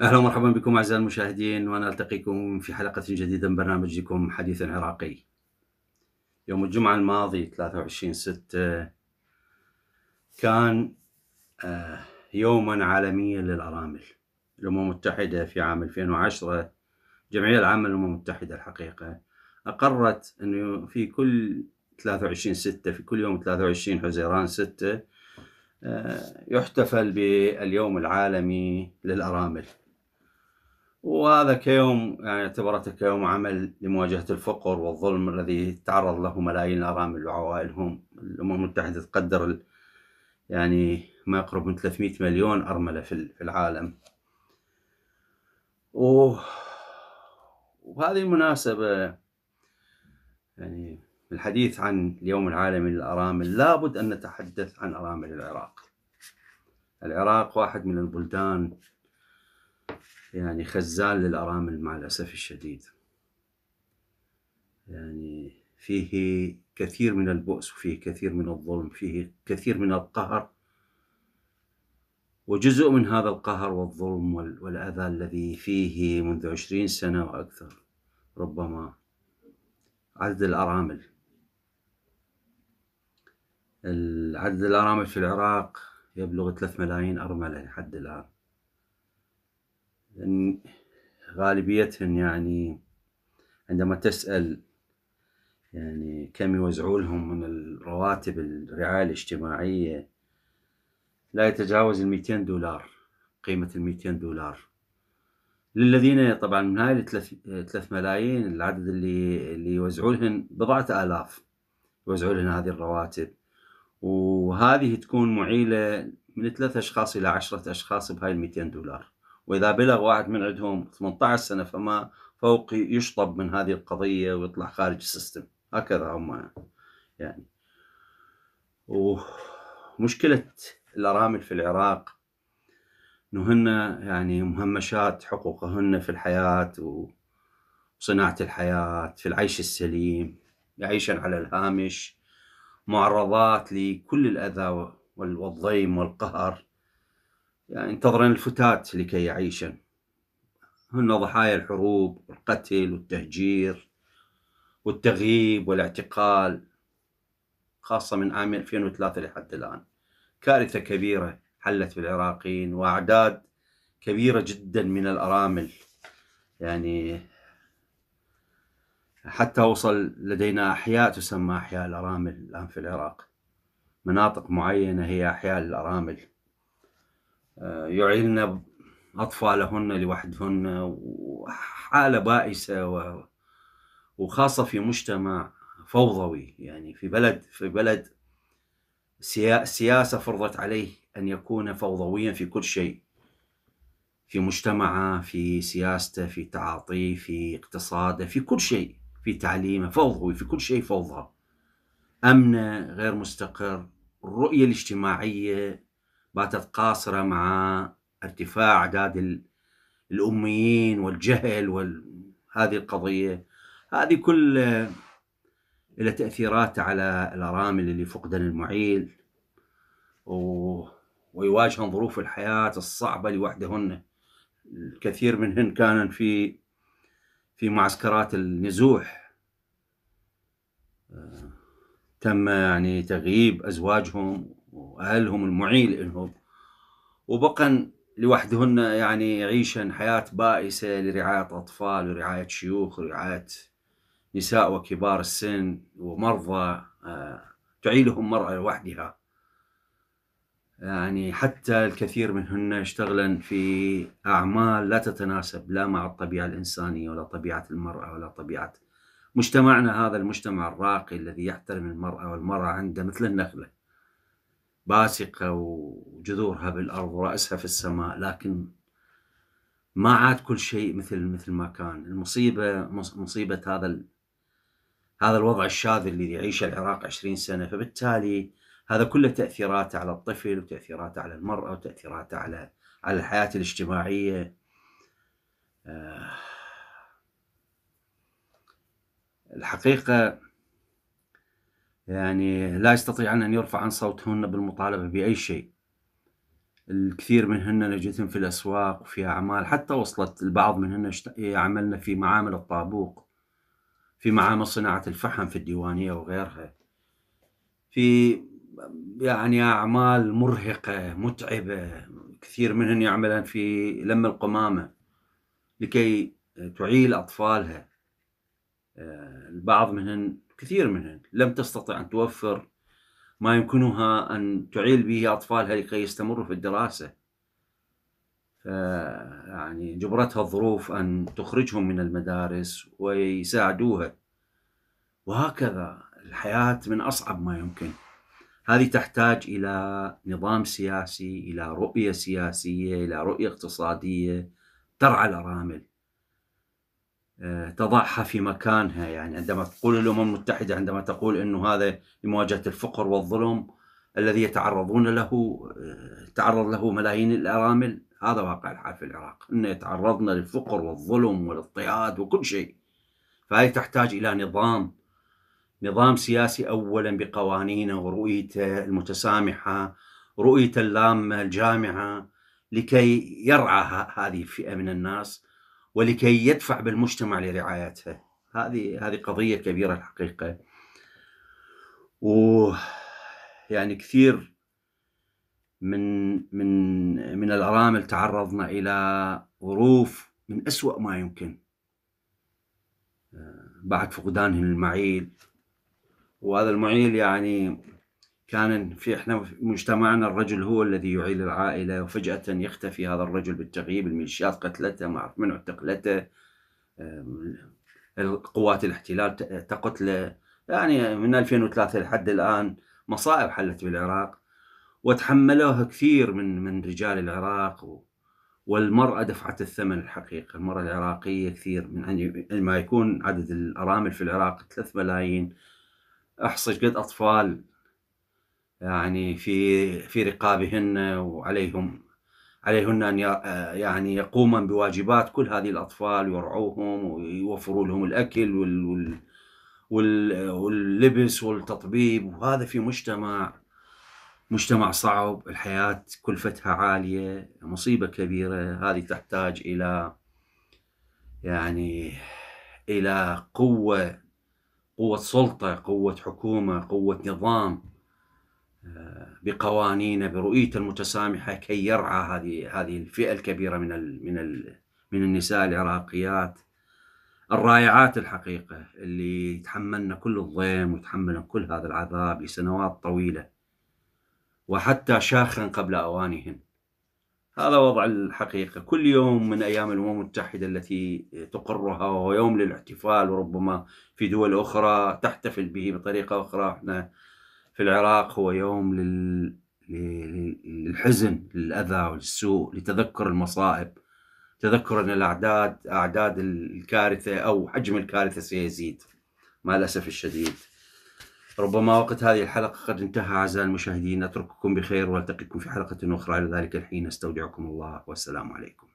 اهلا ومرحبا بكم اعزائي المشاهدين وانا التقيكم في حلقه جديده من برنامجكم حديث عراقي. يوم الجمعه الماضي 23 6 كان آه، يوما عالميا للأرامل الأمم المتحدة في عام 2010 الجمعية العامة للأمم المتحدة الحقيقة أقرت أنه في كل 23 ستة في كل يوم 23 حزيران ستة آه، يحتفل باليوم العالمي للأرامل وهذا كيوم يعني اعتبرته كيوم عمل لمواجهة الفقر والظلم الذي تعرض له ملايين الأرامل وعوائلهم الأمم المتحدة تقدر يعني ما يقرب من 300 مليون أرملة في العالم وهذه المناسبة يعني الحديث عن اليوم العالمي للأرامل لابد أن نتحدث عن أرامل العراق العراق واحد من البلدان يعني خزان للأرامل مع الأسف الشديد يعني فيه كثير من البؤس وفيه كثير من الظلم فيه كثير من القهر وجزء من هذا القهر والظلم والأذى الذي فيه منذ عشرين سنة وأكثر ربما عدد الأرامل عدد الأرامل في العراق يبلغ 3 ملايين أرملة لحد الآن غالبيتهم يعني عندما تسأل يعني كم يوزعوا لهم من الرواتب الرعاية الاجتماعية لا يتجاوز ال 200 دولار قيمة ال 200 دولار للذين طبعا من هاي الثلاث ثلاث ملايين العدد اللي اللي يوزعوا لهن بضعة آلاف يوزعوا لهن هذه الرواتب وهذه تكون معيلة من ثلاث أشخاص إلى عشرة أشخاص بهاي ال 200 دولار وإذا بلغ واحد من عندهم 18 سنة فما فوق يشطب من هذه القضية ويطلع خارج السيستم هكذا هم يعني ومشكلة الأرامل في العراق انهن يعني مهمشات حقوقهن في الحياة وصناعة الحياة في العيش السليم يعيشن على الهامش معرضات لكل الأذى والضيم والقهر يعني ينتظرن الفتات لكي يعيشن هن ضحايا الحروب والقتل والتهجير والتغييب والاعتقال خاصة من عام 2003 لحد الآن كارثة كبيرة حلت بالعراقيين وأعداد كبيرة جدا من الأرامل يعني حتى وصل لدينا أحياء تسمى أحياء الأرامل الآن في العراق مناطق معينة هي أحياء الأرامل آه، يعيلن أطفالهن لوحدهن وحالة بائسة و... وخاصة في مجتمع فوضوي يعني في بلد في بلد السياسة فرضت عليه أن يكون فوضويا في كل شيء في مجتمعه في سياسته في تعاطيه في اقتصاده في كل شيء في تعليمه فوضوي في كل شيء فوضى أمنه غير مستقر الرؤية الاجتماعية باتت قاصرة مع ارتفاع أعداد الأميين والجهل وهذه القضية هذه كل إلى تأثيرات على الأرامل اللي فقدان المعيل و... ويواجهن ظروف الحياة الصعبة لوحدهن الكثير منهن كانن في في معسكرات النزوح تم يعني تغييب أزواجهم وأهلهم المعيل إلهم وبقن لوحدهن يعني يعيشن حياة بائسة لرعاية أطفال ورعاية شيوخ ورعاية نساء وكبار السن ومرضى آه، تعيلهم مرأة وحدها يعني حتى الكثير منهن يشتغلن في أعمال لا تتناسب لا مع الطبيعة الإنسانية ولا طبيعة المرأة ولا طبيعة مجتمعنا هذا المجتمع الراقي الذي يحترم المرأة والمرأة عنده مثل النخلة باسقة وجذورها بالأرض ورأسها في السماء لكن ما عاد كل شيء مثل مثل ما كان المصيبة مصيبة هذا هذا الوضع الشاذ اللي يعيشه العراق 20 سنة فبالتالي هذا كله تأثيراته على الطفل وتأثيراته على المرأة وتأثيراته على على الحياة الاجتماعية آه، الحقيقة يعني لا يستطيع أن يرفع عن صوتهن بالمطالبة بأي شيء الكثير منهن نجدهن في الأسواق وفي أعمال حتى وصلت البعض منهن يعملن في معامل الطابوق في معامل صناعة الفحم في الديوانية وغيرها في يعني أعمال مرهقة متعبة كثير منهن يعملن في لم القمامة لكي تعيل أطفالها آه، البعض منهن كثير منهن لم تستطع أن توفر ما يمكنها أن تعيل به أطفالها لكي يستمروا في الدراسة يعني جبرتها الظروف أن تخرجهم من المدارس ويساعدوها وهكذا الحياة من أصعب ما يمكن هذه تحتاج إلى نظام سياسي إلى رؤية سياسية إلى رؤية اقتصادية ترعى الأرامل آه، تضعها في مكانها يعني عندما تقول الأمم المتحدة عندما تقول أنه هذا لمواجهة الفقر والظلم الذي يتعرضون له آه، تعرض له ملايين الأرامل هذا واقع الحال في العراق أن يتعرضنا للفقر والظلم والاضطهاد وكل شيء فهذه تحتاج إلى نظام نظام سياسي أولا بقوانينه ورؤيته المتسامحة رؤيته اللامة الجامعة لكي يرعى هذه الفئة من الناس ولكي يدفع بالمجتمع لرعايتها هذه هذه قضية كبيرة الحقيقة و يعني كثير من من من الارامل تعرضنا الى ظروف من اسوا ما يمكن آه، بعد فقدانهم المعيل وهذا المعيل يعني كان في احنا في مجتمعنا الرجل هو الذي يعيل العائله وفجاه يختفي هذا الرجل بالتغييب الميليشيات قتلته ما اعرف من اعتقلته آه، قوات الاحتلال تقتله يعني من 2003 لحد الان مصائب حلت بالعراق وتحملوها كثير من من رجال العراق والمرأة دفعت الثمن الحقيقة المرأة العراقية كثير من أن ما يكون عدد الأرامل في العراق 3 ملايين أحصي قد أطفال يعني في في رقابهن وعليهم عليهن أن يعني يقومن بواجبات كل هذه الأطفال ويرعوهم ويوفروا لهم الأكل وال واللبس والتطبيب وهذا في مجتمع مجتمع صعب الحياة كلفتها عالية مصيبة كبيرة هذه تحتاج إلى يعني إلى قوة قوة سلطة قوة حكومة قوة نظام آه، بقوانينه برؤيته المتسامحة كي يرعى هذه هذه الفئة الكبيرة من من من النساء العراقيات الرائعات الحقيقة اللي تحملنا كل الضيم وتحملنا كل هذا العذاب لسنوات طويلة وحتى شاخا قبل أوانهم هذا وضع الحقيقة كل يوم من أيام الأمم المتحدة التي تقرها ويوم للاحتفال وربما في دول أخرى تحتفل به بطريقة أخرى احنا في العراق هو يوم لل... للحزن للأذى والسوء لتذكر المصائب تذكر ان الاعداد اعداد الكارثه او حجم الكارثه سيزيد مع الاسف الشديد ربما وقت هذه الحلقه قد انتهى اعزائي المشاهدين اترككم بخير والتقيكم في حلقه اخرى الى ذلك الحين استودعكم الله والسلام عليكم.